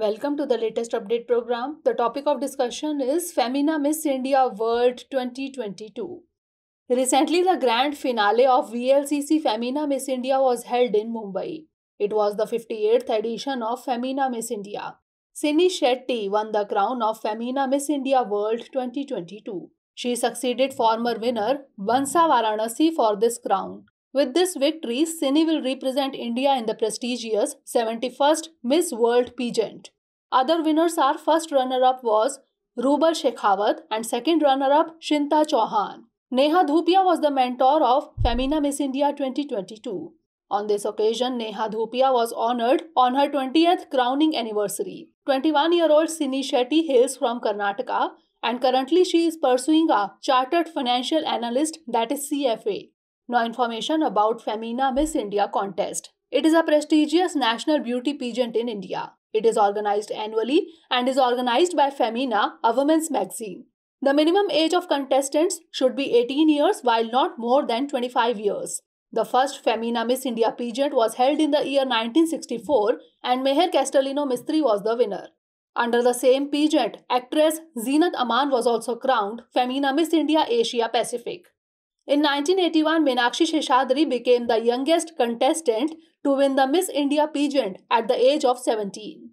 Welcome to the latest update program. The topic of discussion is Femina Miss India World 2022. Recently, the grand finale of VLCC Femina Miss India was held in Mumbai. It was the 58th edition of Femina Miss India. Sini Shetty won the crown of Femina Miss India World 2022. She succeeded former winner Bansa Varanasi for this crown. With this victory, Sini will represent India in the prestigious 71st Miss World pageant. Other winners are first runner-up was Rubal Shekhawat and second runner-up Shinta Chauhan. Neha Dhupia was the mentor of Femina Miss India 2022. On this occasion, Neha Dhupia was honored on her 20th crowning anniversary. 21-year-old Sini Shetty hails from Karnataka and currently she is pursuing a Chartered Financial Analyst that is CFA. Now information about Femina Miss India contest. It is a prestigious national beauty pageant in India. It is organized annually and is organized by Femina, a women's magazine. The minimum age of contestants should be 18 years while not more than 25 years. The first Femina Miss India pageant was held in the year 1964 and Meher Castellino Mistri was the winner. Under the same pageant, actress Zeenat Aman was also crowned Femina Miss India Asia Pacific. In 1981, Meenakshi Sheshadri became the youngest contestant to win the Miss India pageant at the age of 17.